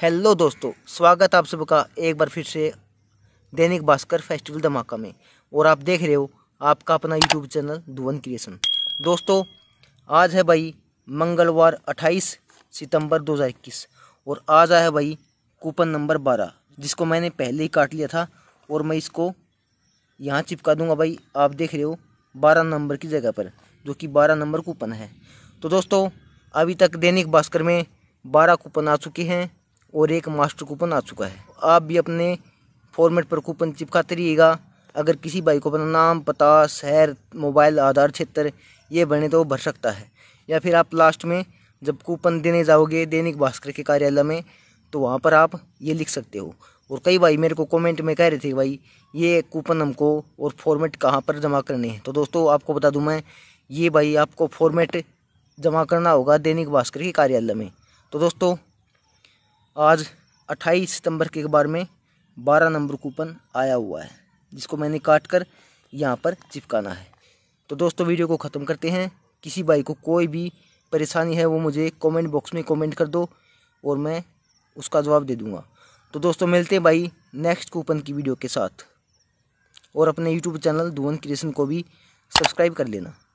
hello दोस्तों स्वागत आप सबका एक बार फिर से दैनिक भास्कर फेस्टिवल धमाका में और आप देख रहे हो आपका अपना यूट्यूब चैनल धुवन क्रिएशन दोस्तों आज है भाई मंगलवार 28 सितंबर 2021 और आज आया है भाई कूपन नंबर 12 जिसको मैंने पहले ही काट लिया था और मैं इसको यहाँ चिपका दूंगा भाई आप देख रहे हो बारह नंबर की जगह पर जो कि बारह नंबर कूपन है तो दोस्तों अभी तक दैनिक भास्कर में बारह कूपन आ चुके हैं और एक मास्टर कूपन आ चुका है आप भी अपने फॉर्मेट पर कूपन चिपकाते रहिएगा अगर किसी भाई को अपना नाम पता शहर मोबाइल आधार क्षेत्र ये बने तो भर सकता है या फिर आप लास्ट में जब कूपन देने जाओगे दैनिक भास्कर के कार्यालय में तो वहाँ पर आप ये लिख सकते हो और कई भाई मेरे को कमेंट में कह रहे थे भाई ये कूपन हमको और फॉर्मेट कहाँ पर जमा करने हैं तो दोस्तों आपको बता दूँ मैं ये भाई आपको फॉर्मेट जमा करना होगा दैनिक भास्कर के कार्यालय में तो दोस्तों आज 28 सितंबर के अखबार में 12 नंबर कूपन आया हुआ है जिसको मैंने काट कर यहाँ पर चिपकाना है तो दोस्तों वीडियो को ख़त्म करते हैं किसी भाई को कोई भी परेशानी है वो मुझे कमेंट बॉक्स में कमेंट कर दो और मैं उसका जवाब दे दूँगा तो दोस्तों मिलते हैं भाई नेक्स्ट कूपन की वीडियो के साथ और अपने यूट्यूब चैनल धुवन क्रिएशन को भी सब्सक्राइब कर लेना